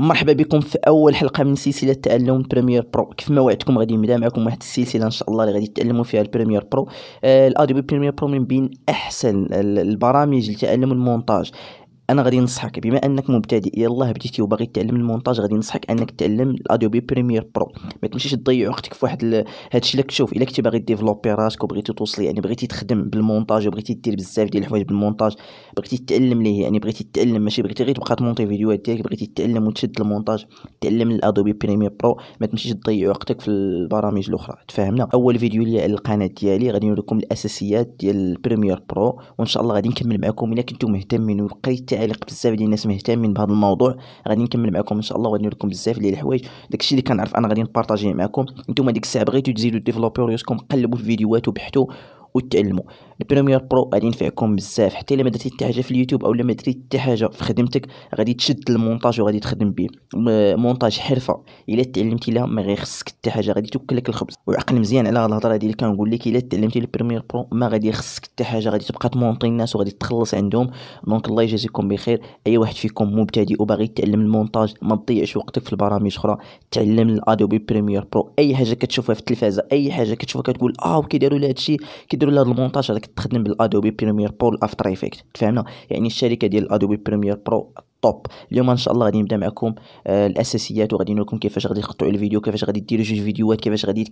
مرحبا بكم في اول حلقه من سلسله تعلم بريمير برو كيف ما وعدتكم غادي نبدا معكم واحد السلسله ان شاء الله اللي غادي تتعلموا فيها البريمير برو آه الادوبي بريمير برو من بين احسن البرامج لتعلم المونتاج انا غادي ننصحك بما انك مبتدئ يلاه بديتي وباغي تعلم المونتاج غادي ننصحك انك تعلم الادوبي بريمير برو ما تمشيش تضيع وقتك في واحد هذا هادشي اللي كتشوف الا كنتي باغي ديفلوبي راسك وبغيتي توصل يعني بغيتي تخدم بالمونتاج وبغيتي دير بزاف ديال الحوايج بالمونتاج بغيتي تتعلم ليه يعني بغيتي تتعلم ماشي بغيتي غير تبقى تمونتي فيديوهات ديالك بغيتي تتعلم وتشد المونتاج تعلم الادوبي بريمير برو ما تمشيش تضيع وقتك في البرامج الاخرى تفهمنا اول فيديو ليا على القناه ديالي غادي نوريكم الاساسيات ديال بريمير برو وان شاء الله غادي نكمل معكم الا كنتو مهتمين وبقيت تعاليق بزاف ديال الناس مهتمين بهذا الموضوع غادي نكمل معكم ان شاء الله وغادي نوريكم بزاف ديال الحوايج داكشي اللي كنعرف انا غادي نبارطاجيه معكم نتوما ديك الساعه بغيتو تزيدو ديفلوبيو قلبوا الفيديوهات وبحثوا وتعلموا البريمير برو غادي ينفعكم بزاف حتى الا ما درتي حتى حاجه في اليوتيوب او ما درتي حتى حاجه في خدمتك غادي تشد المونتاج وغادي تخدم به مونتاج حرفه الا تعلمتي لها ما غيخصك حتى حاجه غادي توكلك الخبز وعقل مزيان على الهضره هذه اللي كنقول لك الا تعلمتي البريمير برو ما غادي يخصك حتى حاجه غادي تبقى تمونطي الناس وغادي تخلص عندهم دونك الله يجازيكم بخير اي واحد فيكم مبتدئ وباغي يتعلم المونتاج ما تضيعش وقتك في البرامج اخرى تعلم الادوبي بريمير برو اي حاجه كتشوفها في التلفازه اي حاجه كتشوفها كتقول اه كيديروا لهادشي كيديروا لهاد المونتاج هذاك تخدم بالادوبي بريمير برو الافتر ايفيكت تفهمنا يعني الشركه ديال ادوبي بريمير برو توب اليوم ان شاء الله غادي نبدا معكم آه الاساسيات وغادي نوريكم كيفاش غادي تقطعوا الفيديو كيفاش غادي ديروا جوج فيديوهات كيفاش غادي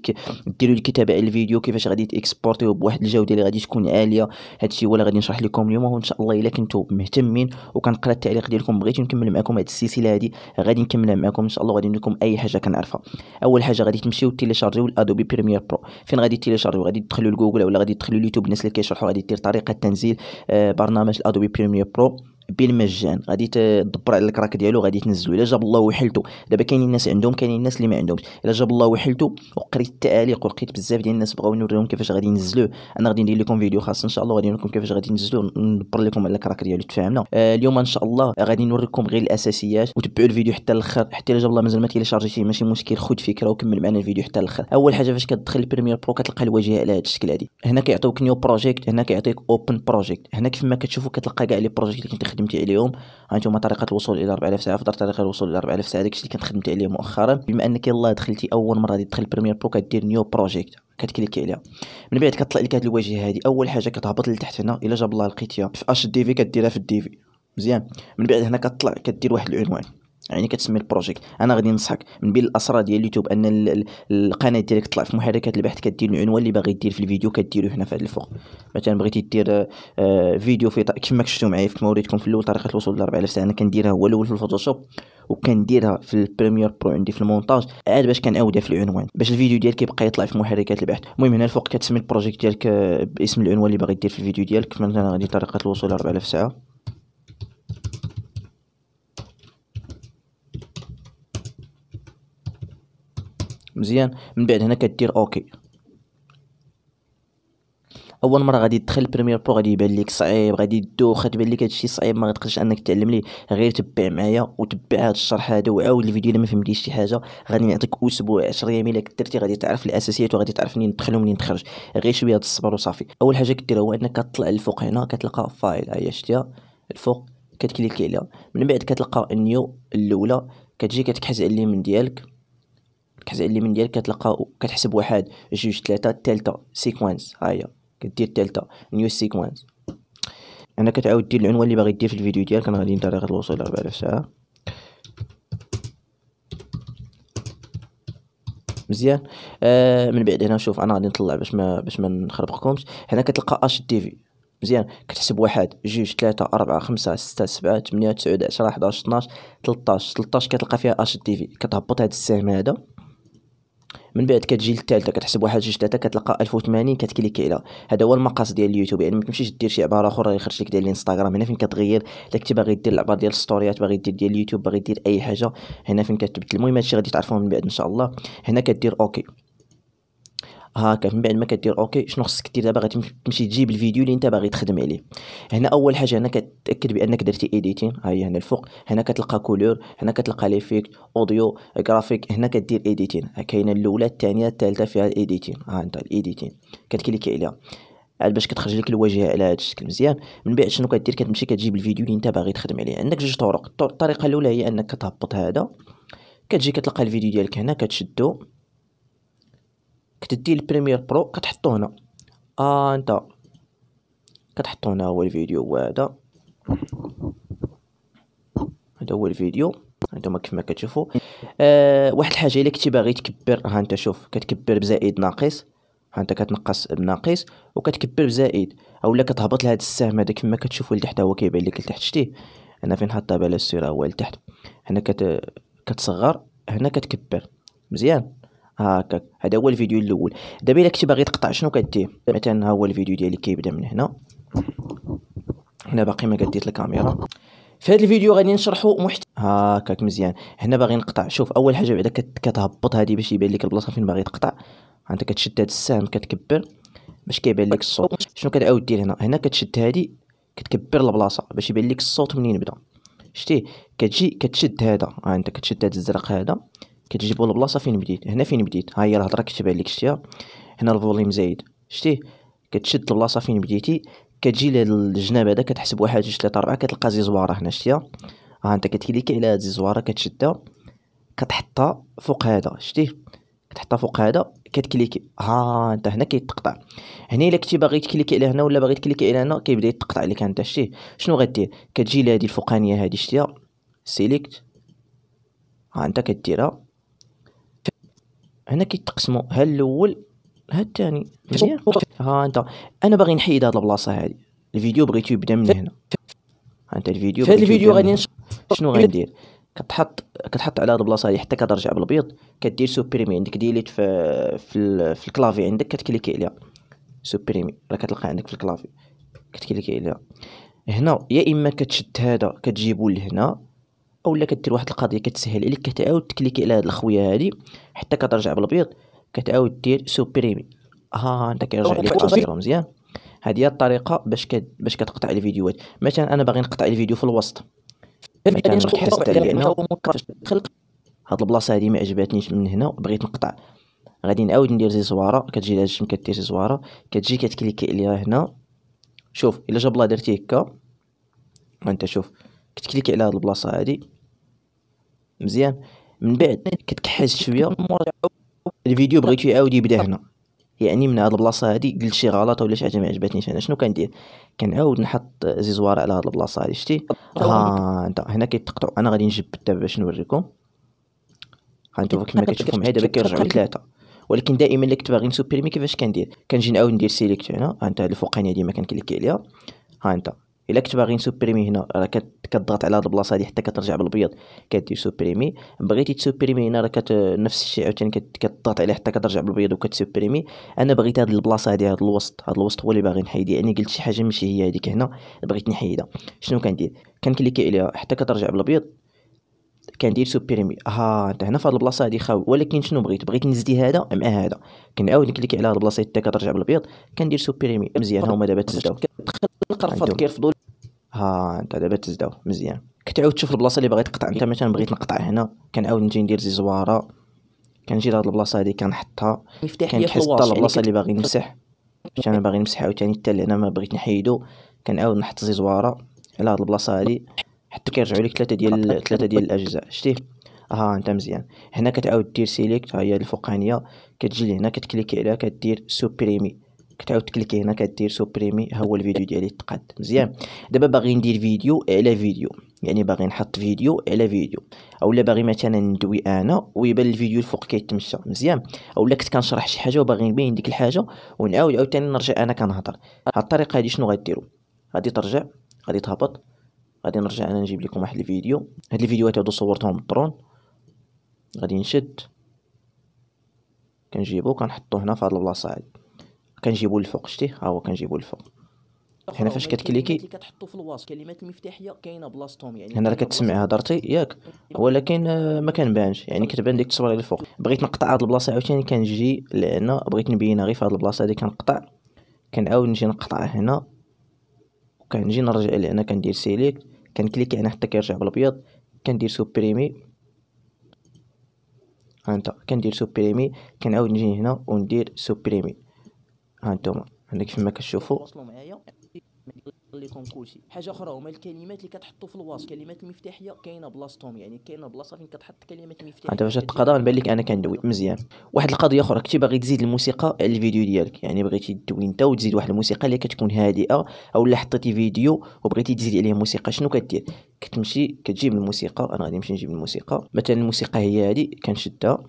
ديروا الكتابه على الفيديو كيفاش غادي اكسبورتيو بواحد الجوده اللي غادي تكون عاليه هادشي هو اللي غادي نشرح لكم اليوم وان شاء الله الا كنتو مهتمين وكنقرا التعليق ديالكم بغيتو نكمل معكم هذه السلسله هذه غادي نكملها معكم ان شاء الله غادي نوريكم اي حاجه كنعرفها اول حاجه غادي تمشيو تيليشارجيو الادوبي بريمير برو فين غادي تيليشارجيو غادي تدخلوا لجوجل ولا غادي تدخلوا اليوتيوب الناس اللي كيشرحوا غادي دير طريقه تنزيل آه برنامج الادوبي بريمير برو بالمجان غادي تدبر على الكراك ديالو غادي تنزلو الا جاب الله وحلتو دابا كاينين الناس عندهم كاينين الناس اللي ما عندهمش الا جاب الله وحلتو وقريت التعاليق ولقيت بزاف ديال الناس بغاو نوريهم كيفاش غادي ينزلوه انا غادي ندير لكم فيديو خاص ان شاء الله غادي نوريكم كيفاش غادي ينزلوه ندبر لكم على الكراك ديالو تفاهمنا آه اليوم ان شاء الله غادي نوريكم غير الاساسيات وتبعوا الفيديو حتى الاخر حتى الا جاب الله مازال ما تيليشارجيتيه ماشي مشكل خد فكره وكمل معنا الفيديو حتى الاخر اول حاجه فاش كتدخل البريمير برو كتلقى الواجهه على هذا الشكل هذه هنا كيعطيوك نيو بروجيكت هنا كيعطيك اوبن بروجيكت هنا كيف ما كتشوفوا كتلقى كاع لي بروجيكت اللي كنت خدمتي عليهم هانتوما طريقه الوصول الى 4000 ساعه فدرت طريقه الوصول الى 4000 ساعه داكشي اللي كنت خدمتي عليه مؤخرا بما انك يلاه دخلتي اول مره تدخل بريمير برو كدير نيو بروجيكت كتكليكي عليها من بعد كطلع لك هاد الواجهه هادي اول حاجه كتهبط لتحت هنا الا جاب الله لقيتيها في اش دي في كديرها في الدي في مزيان من بعد هنا كطلع كدير واحد العنوان يعني كتسمي البروجيكت انا غادي ننصحك من بين الاسرار ديال اليوتيوب ان القناه ديالك تطلع في محركات البحث كدير العنوان اللي باغي دير في الفيديو كديرو هنا في هذا الفوق مثلا بغيتي دير آه، آه، فيديو في كما شفتو معايا في موريتكم في الاول طريقه الوصول ل 4000 ساعه انا كنديرها هو الاول في الفوتوشوب وكنديرها في البريمير برو عندي في المونتاج عاد باش كنعاودها في العنوان باش الفيديو ديالك يبقى يطلع في محركات البحث المهم هنا الفوق كتسمي البروجيكت ديالك آه، باسم العنوان اللي باغي دير في الفيديو ديالك مثلا غادي طريقه الوصول ل 4000 ساعه مزيان من بعد هنا كدير اوكي اول مره غادي تدخل بريمير برو غادي يبان لك صعيب غادي دوخ تبان لك هادشي صعيب ما غتقدرش انك تعلم لي غير تبع معايا وتبع هاد الشرح هذا وعاود الفيديو الا ما فهمتيش شي حاجه غادي نعطيك اسبوع 10 ايام الا درتي غادي تعرف الاساسيات وغادي تعرف منين تدخل ومنين تخرج غير شويه هاد الصبر وصافي اول حاجه كدير هو انك كتطلع الفوق هنا كتلقى فايل هي شتيها الفوق كتكليكي عليها من بعد كتلقى النيو الاولى كتجي كتكحز على اليمين ديالك كتعلي لي من ديال كتلقى كتحسب واحد جوج ثلاثة تالتة سيكونس هاهي كدير التالتة نيو سيكونس هنا كتعاود دير العنوان اللي باغي دير في الفيديو ديالك انا غادي نطريق الوصول الف ساعة مزيان آه من بعد هنا شوف انا غادي نطلع باش ما باش ما نخربقكمش هنا كتلقى اش دي في مزيان كتحسب واحد جوج ثلاثة أربعة خمسة ستة سبعة ثمانية تسعة عشرة حداش طناش تلطاش تلطاش كتلقى فيها اش دي في كتهبط هاد السهم هذا من بعد كتجي للثالثه كتحسب واحد جوج ثلاثه كتلقى 1080 كتكليكي على هذا هو المقاس ديال اليوتيوب يعني ما تمشيش دير شي عباره اخرى اللي خرج لك ديال الانستغرام هنا فين كتغير الا كنتي باغي دير العباره ديال الستوريات باغي دير ديال اليوتيوب باغي دير اي حاجه هنا فين كتبدل المهم هادشي غادي تعرفوه من بعد ان شاء الله هنا كدير اوكي هاكا من بعد ما كدير اوكي شنو خصك دير دابا تمشي تجيب الفيديو اللي انت باغي تخدم عليه هنا اول حاجه هنا كتاكد بانك درتي ايديتين ها هي هنا الفوق هنا كتلقى كولور هنا كتلقى ليفيكت اوديو جرافيك هنا كدير ايديتين كاينه الاولى الثانيه الثالثه فيها الايديتين ها انت الايديتين كتكليكي عليها عاد باش كتخرج لك الواجهه على هذا الشكل مزيان من بعد شنو كدير كتمشي كتجيب الفيديو اللي انت باغي تخدم عليه عندك جوج طرق الطريقه الاولى هي انك كتهبط هذا كتجي كتلقى الفيديو ديالك هنا كتشدو كتدي البريمير برو كتحطو هنا اه انت كتحطو هنا هو الفيديو هذا هذا هو الفيديو هانتوما كيف ما كتشوفوا آه واحد الحاجه الا كنتي باغي تكبر ها انت شوف كتكبر بزائد ناقص ها انت كتنقص بناقص وكتكبر بزائد اولا كتهبط لهذا السهم هذا كما كتشوفوا لتحت هو كيبان لك لتحت شتيه انا فين حاطه بلا السيره هو لتحت هنا كت... كتصغر هنا كتكبر مزيان هاكا هذا هو الفيديو الاول دابا الا كنتي باغي تقطع شنو كدير مثلا ها هو الفيديو ديالي كيبدا من هنا هنا باقي ما قديت الكاميرا في هذا الفيديو غادي نشرحوا محت هاكاك مزيان هنا باغي نقطع شوف اول حاجه بعدا كتهبط هذه باش يبان لك البلاصه فين باغي تقطع انت كتشد هذا السهم كتكبر باش كيبان لك الصوت شنو كتعاود دير هنا هنا كتشد هذه كتكبر البلاصه باش يبان لك الصوت منين بدا شتي كتجي كتشد هذا انت كتشد هذا الزرق هذا كتجيبو البلاصه فين بديت هنا فين بديت ها هي الهضره كتبان ليك شتيها هنا الفوليم زايد شتي كتشد البلاصه فين بديتي كتجي لهاد الجناب هذا كتحسب واحد جوج تلاتة ربعة كتلقى زي زواره هنا شتيها ها انت كتكليكي على هاد زوارة كتشدها كتحطها فوق هذا شتي كتحطها فوق هذا كتكليكي ها انت هنا كيتقطع هنا الا كنتي باغي تكليكي على هنا ولا باغي تكليكي على هنا كيبدا يتقطع لك انت شتي شنو غدير كتجي لهادي الفوقانيه هادي شتيها سيليكت ها انت كديرها هنا كيتقسموا ها الاول ها الثاني ها انت انا باغي نحيد هاد البلاصه هادي الفيديو بغيتو يبدا من هنا ها انت الفيديو في هاد الفيديو غادي شنو غندير كتحط كتحط على هاد البلاصه هادي حتى كترجع بالبيض كدير سوبريمي عندك ديليت في في, في الكلافي عندك كتكليكي عليها سوبريمي راه كتلقى عندك في الكلافي كتكليكي عليها هنا يا اما كتشد هذا كتجيبو لهنا اولا كدير واحد القضيه كتسهل عليك كتعاود تكليكي على هاد الخويه هادي حتى كترجع بالبيض كتعاود دير سوبريمي ها آه، آه، انت كيرجع لك الصفر مزيان هادي هي الطريقه باش كد... باش كتقطع الفيديوهات مثلا انا باغي نقطع الفيديو في الوسط هاد البلاصه هادي ما عجباتنيش من هنا بغيت نقطع غادي نعاود ندير زي زواره كتجي لهاد الشم كدير زي زواره كتجي كتكليكي عليها هنا شوف الا جاب لا درتي هكا وانت شوف كتكليكي على هاد البلاصه هادي مزيان من بعد كتكحس شويه الفيديو بغيتو يعاود يبدا هنا يعني من هاد البلاصه هادي قلت شي غلط ولا شي حاجه ما عجبتنيش انا شنو كندير كنعاود نحط زيزوار على هاد البلاصه هادي شتي ها انت هنا كيتقطع انا غادي نجبد دابا باش نوريكم ها غنشوفوا كما كتشوفوا معايا دابا كيرجعوا ثلاثه ولكن دائما اللي كنت باغي نسوبريمي كيفاش كندير كنجي نعاود ندير سيليكت هنا ها انت الفوقانيه ديما كنكليكي عليها ها انت الا كنت باغي نسوبريمي هنا راه كتضغط على هاد البلاصه هادي حتى كترجع بالبيض كدير سوبريمي بغيتي تسوبريمي هنا راه كت... نفس الشيء عاوتاني كتضغط عليه حتى كترجع بالبيض وكتسوبريمي انا بغيت هاد البلاصه هادي هاد الوسط هاد الوسط هو اللي باغي نحيد يعني قلت شي حاجه ماشي هي هذيك هنا بغيت نحيدها شنو كندير كنكليكي عليها حتى كترجع بالبيض كندير سوبريمي ها انت هنا في هاد البلاصه هادي خاوي ولكن شنو بغيت بغيت نزدي هذا مع أه هذا كنعاود نكليكي على هاد البلاصه حتى كترجع بالبيض كندير سوبريمي مزيان ها هما دابا تزداو كتخلق رفض كيرفضوا ها انت دابا تزداو مزيان كتعاود تشوف البلاصه اللي باغي تقطع انت مثلا بغيت نقطع هنا كنعاود نجي ندير زي زواره كنجي لهاد البلاصه هادي كنحطها كنحس حتى البلاصه يعني اللي باغي نمسح باش انا باغي نمسح عاوتاني حتى هنا ما بغيت نحيدو كنعاود نحط زي زواره على هاد البلاصه هادي حتى كيرجعوا لك ثلاثه ديال ثلاثه ديال الاجزاء شتي ها انت مزيان هنا كتعاود دير سيليكت ها هي الفوقانيه كتجي لهنا كتكليكي عليها كدير سوبريمي كتعاود تكليكي هنا كدير سوبريمي ها هو الفيديو ديالي تقاد مزيان دابا باغي ندير فيديو على فيديو يعني باغي نحط فيديو على فيديو اولا باغي مثلا ندوي انا ويبان الفيديو الفوق كيتمشى مزيان اولا كنت كنشرح شي حاجه وباغي نبين ديك الحاجه ونعاود عاوتاني نرجع انا كنهضر هاد الطريقه هادي شنو غديروا غادي ترجع غادي تهبط غادي نرجع انا نجيب لكم واحد الفيديو هاد الفيديوهات هادو صورتهم بالدرون غادي نشد كنجيبو كنحطو هنا في هاد البلاصه هادي كنجيبو للفوق شتي ها هو كنجيبو للفوق هنا فاش كتكليكي كتحطو في الوصف كلمات المفتاحيه كاينه بلاصتهم يعني هنا راه كتسمع هضرتي ياك ولكن آه، ما كنبانش يعني كتبان ديك التصويره اللي الفوق بغيت نقطع هاد البلاصه عاوتاني كنجي لهنا بغيت نبينها غير في هاد البلاصه هادي كنقطع كنعاود نجي نقطع هنا وكنجي نرجع لهنا كندير سيليكت كنكليكي هنا حتى كيرجع بالابيض كندير سوبريمي هانتا كندير سوبريمي كنعاود نجي هنا وندير سوبريمي هانتوما عندك كيف كتشوفوا لكم كلشي حاجه اخرى هما الكلمات اللي كتحطوا في الوصف الكلمات المفتاحيه كاينه بلاصتهم يعني كاينه بلاصه فين كتحط كلمات المفتاحيه انت باش تقدر نبان لك انا كندوي مزيان واحد القضيه اخرى كنتي باغي تزيد الموسيقى على الفيديو ديالك يعني بغيتي تدوي انت وتزيد واحد الموسيقى اللي كتكون هادئه او اللي حطيتي فيديو وبغيتي تزيد عليه موسيقى شنو كدير كتمشي كتجيب الموسيقى انا غادي نمشي نجيب الموسيقى مثلا الموسيقى هي هادي كنشدها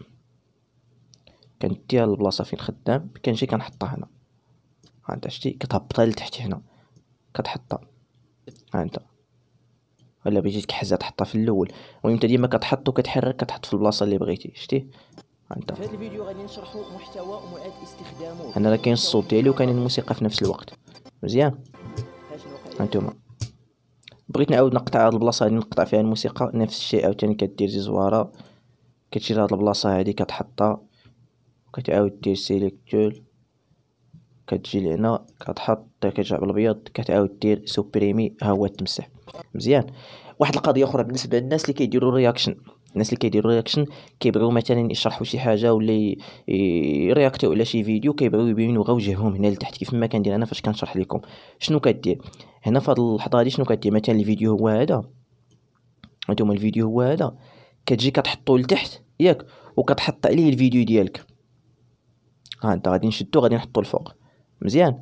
كنديها للبلاصه فين خدام كنجي كنحطها هنا انت شتي كتهبطها لتحت هنا كتحطها ها انت ولا بغيتي تكحزها تحطها في الاول المهم انت ديما كتحط وكتحرك كتحط في البلاصه اللي بغيتي شتي انت في هذا الفيديو غادي نشرحوا محتوى ومعاد استخدامه انا كاين الصوت ديالي وكاين الموسيقى في نفس الوقت مزيان هانتوما بغيت نعاود نقطع هاد البلاصه هادي نقطع فيها الموسيقى نفس الشيء عاوتاني كدير زي زواره كتشيل هاد البلاصه هادي كتحطها وكتعاود دير سيليكتول كتجي لهنا كتحط كترجع بالابيض كتعاود دير سوبريمي ها هو التمسح مزيان واحد القضيه اخرى بالنسبه للناس اللي كيديروا رياكشن الناس اللي كيديروا رياكشن كيبغيو مثلا يشرحوا شي حاجه ولا يرياكتيو على شي فيديو كيبغيو يبينوا غا وجههم هنا لتحت كيف ما كندير انا فاش كنشرح لكم شنو كدير هنا في هذه اللحظه هذه شنو كدير مثلا الفيديو هو هذا هانتوما الفيديو هو هذا كتجي كتحطو لتحت ياك وكتحط عليه الفيديو ديالك ها انت غادي نشدو غادي نحطو الفوق مزيان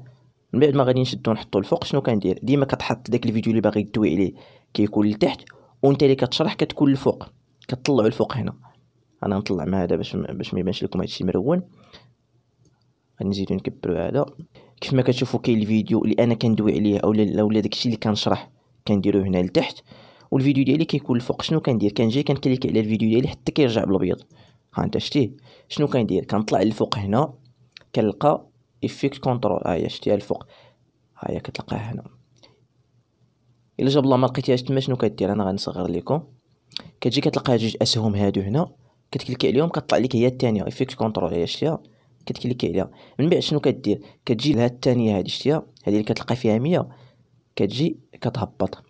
من بعد ما غادي نشدو نحطو الفوق شنو كندير ديما كتحط داك الفيديو اللي باغي تدوي عليه كيكون لتحت وانت اللي كتشرح كتكون الفوق كطلعو الفوق هنا انا نطلع مع هذا باش باش ما يبانش لكم هادشي مرون غنزيدو نكبرو هذا كيف ما كتشوفوا كاين الفيديو اللي انا كندوي عليه اولا اولا داكشي اللي كنشرح كنديرو هنا لتحت والفيديو ديالي كيكون الفوق شنو كندير كنجي كنكليك على الفيديو ديالي حتى كيرجع بالابيض ها انت شتيه شنو كندير كنطلع للفوق هنا كنلقى افكت كونترول هاهي شتيها الفوق هاهي كتلقاها هنا الا جاب الله ما لقيتيهاش تما شنو كدير انا غنصغر لكم كتجي كتلقى جوج اسهم هادو هنا كتكليكي عليهم كطلع لك هي الثانيه افكت كونترول هي شتيها كتكليكي عليها من بعد شنو كدير كتجي لهاد الثانيه هادي شتيها هادي اللي كتلقى فيها 100 كتجي كتهبط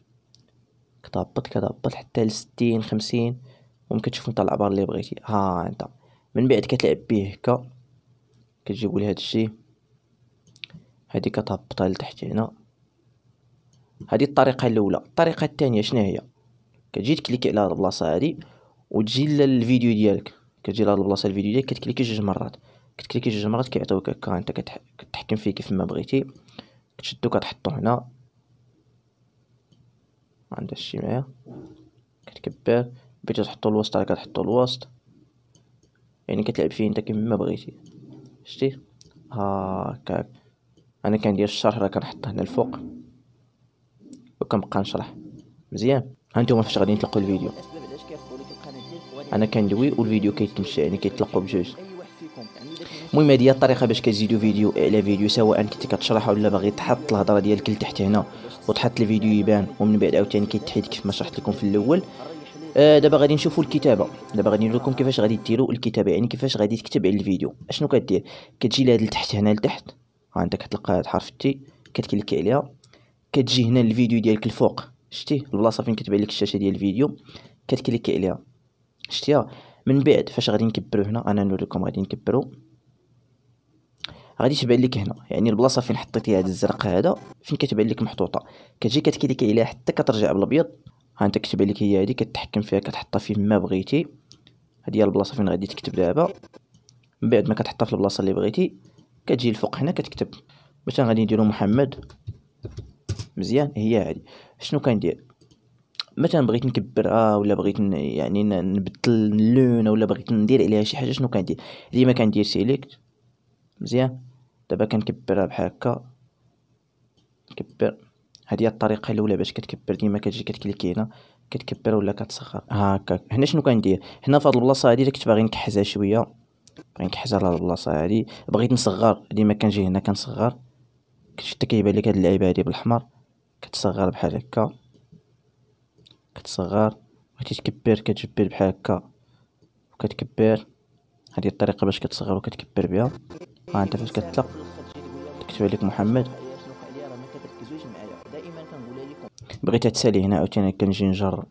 كتهبط كتهبط حتى ل 60 50 ممكن تشوف نتا العبار اللي بغيتي ها انت من بعد كتلعب بيه هكا لي لهاد الشيء هذه كتهبطها لتحت هنا هذه الطريقه الاولى الطريقه الثانيه شنو هي كتجي تكليكي على هاد البلاصه هادي وتجي للفيديو ديالك كتجي لهاد البلاصه الفيديو ديالك كتكليكي جوج مرات كتكليكي جوج مرات كيعطيوك هكا انت كتحكم فيه كيف ما بغيتي كتشدو كتحطو هنا ما عندهاش شي معايا كتكبر بغيتي تحطو الوسط راه كتحطو الوسط يعني كتلعب فيه انت كيف ما بغيتي شتي هاكاك انا كندير الشرح راه كنحط هنا الفوق وكنبقى نشرح مزيان هانتوما فاش غادي نطلقوا الفيديو انا كندوي والفيديو كيتمشى يعني كيتلقوا بجوج المهم هذه هي الطريقه باش كتزيدوا فيديو على فيديو سواء كنت كتشرح ولا باغي تحط الهضره ديالك لتحت هنا وتحط الفيديو يبان ومن بعد عاوتاني كيتحيد كيف ما شرحت لكم في الاول آه دابا غادي نشوفوا الكتابه دابا غادي نوريكم كيفاش غادي ديروا الكتابه يعني كيفاش غادي تكتب على الفيديو اشنو كدير كتجي لهاد لتحت هنا لتحت عندك كتلقى هاد حرف تي كتكليكي عليها كتجي هنا الفيديو ديالك الفوق شتي البلاصه فين كتبان لك الشاشه ديال الفيديو كتكليكي عليها شتيها من بعد فاش غادي نكبرو هنا انا نوريكم غادي نكبرو غادي تبان لك هنا يعني البلاصه فين حطيتي هذا الزرق هذا فين كتبان لك محطوطه كتجي كتكليكي عليها حتى كترجع بالابيض ها انت كتبان لك هي هذه كتحكم فيها كتحطها فين ما بغيتي هذه هي البلاصه فين غادي تكتب دابا من بعد ما كتحطها في البلاصه اللي بغيتي كتجي الفوق هنا كتكتب مثلا غادي نديرو محمد مزيان هي هادي شنو كندير مثلا بغيت نكبرها ولا بغيت يعني نبدل اللون ولا بغيت ندير عليها شي حاجه شنو كندير ديما كندير سيليكت مزيان دابا كنكبرها بحال هكا نكبر هادي هي الطريقه الاولى باش كتكبر ديما كتجي كتكليكي هنا كتكبر ولا كتصغر هكا هنا شنو كندير هنا في هاد البلاصه هادي اللي كنت باغي نكحزها شويه بغيت يعني نكحس على البلاصة هادي بغيت نصغر ديما كنجي هنا كنصغر حتى كيبان لك هاد اللعيبة هادي بالحمر كتصغر بحال هكا كتصغر بغيتي تكبر كتجبر بحال هكا وكتكبر هذه الطريقه باش كتصغر وكتكبر بها ها انت فاش كتطلق تكتب عليك محمد بغيت تسالي هنا عاوتاني كنجي نجر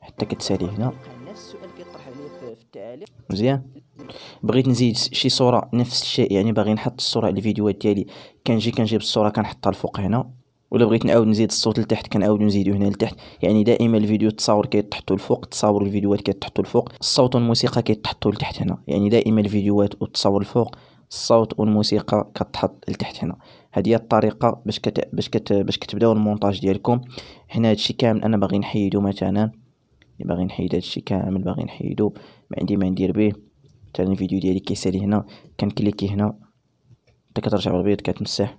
حتى كتسالي هنا مزيان بغيت نزيد شي صوره نفس الشيء يعني باغي نحط الصوره على الفيديوهات ديالي كنجي كنجيب الصوره كنحطها الفوق هنا ولا بغيت نعاود نزيد الصوت لتحت كنعاود نزيدو هنا لتحت يعني دائما الفيديو التصاور كيتحطوا الفوق التصاور الفيديوهات كيتحطوا الفوق الصوت والموسيقى كيتحطوا لتحت هنا يعني دائما الفيديوهات والتصاور الفوق الصوت والموسيقى كتحط لتحت هنا هذه هي الطريقه باش كت... باش كت... باش كتبداو المونتاج ديالكم هنا هادشي كامل انا باغي نحيدو مثلا باغي نحيد هادشي كامل باغي نحيدو ما عندي ما ندير به تاع الفيديو ديالي كيسالي هنا كنكليكي هنا حتى كترجع بالبيض كتمسح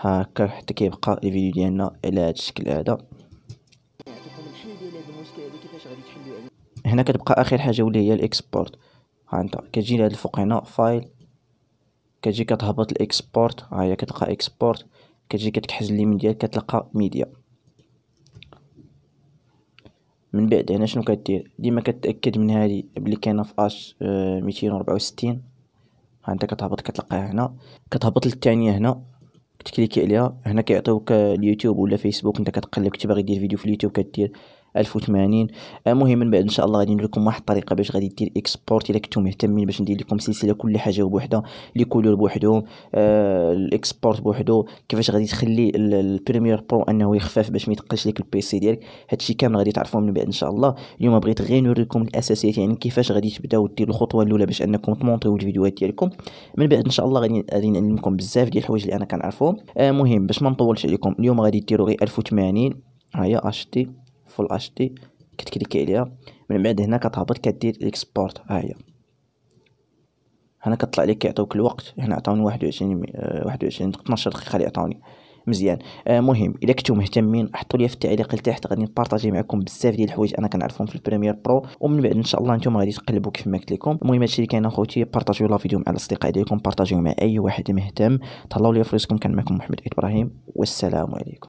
هاكا حتى كيبقى الفيديو ديالنا على هذا الشكل هذا هنا كتبقى اخر حاجه واللي هي الاكسبورت ها انت كتجي لهاد الفوق هنا فايل كتجي كتهبط الاكسبورت ها هي كتلقى اكسبورت كتجي كتحز اليمين ديالك كتلقى ميديا من بعد هنا شنو كدير ديما كتاكد من هذه بلي كاينه في اش آه، ميتين ها انت كتهبط كتلقاها هنا كتهبط للثانيه هنا كتكليكي عليها هنا كيعطيوك اليوتيوب ولا فيسبوك انت كتقلب كنت باغي دير فيديو في اليوتيوب كدير 1080 المهم من بعد ان شاء الله غادي ندير لكم واحد الطريقه باش غادي دير اكسبورت الا كنتو مهتمين باش ندير لكم سلسله كل حاجه بوحدها لي كولور بوحدو آه الاكسبورت بوحدو كيفاش غادي تخلي البريمير برو انه يخفف باش ما يتقلش ليك البيسي ديالك هادشي كامل غادي تعرفوه من بعد ان شاء الله اليوم بغيت غير نوريكم الاساسيات يعني كيفاش غادي تبداو ديروا الخطوه الاولى باش انكم تمونطيو الفيديوهات ديالكم من بعد ان شاء الله غادي غادي نعلمكم بزاف ديال الحوايج اللي انا كنعرفهم المهم آه باش ما نطولش عليكم اليوم غادي ديروا غير 1080 هيا اش فول اتش دي كتكليكي عليها من بعد هنا كتهبط كدير اكسبورت ها هي هنا كطلع لك كيعطيوك الوقت هنا عطاوني 21 21 12 دقيقه اللي عطاوني مزيان آه مهم الا كنتو مهتمين حطوا لي في التعليق لتحت غادي نبارطاجي معكم بزاف ديال الحوايج انا كنعرفهم في البريمير برو ومن بعد ان شاء الله نتوما غادي تقلبوا كيف ما قلت لكم المهم هادشي اللي كاين اخوتي بارطاجيو لا فيديو مع الاصدقاء ديالكم بارطاجيو مع اي واحد مهتم تهلاو لي فريسكم كان معكم محمد ابراهيم والسلام عليكم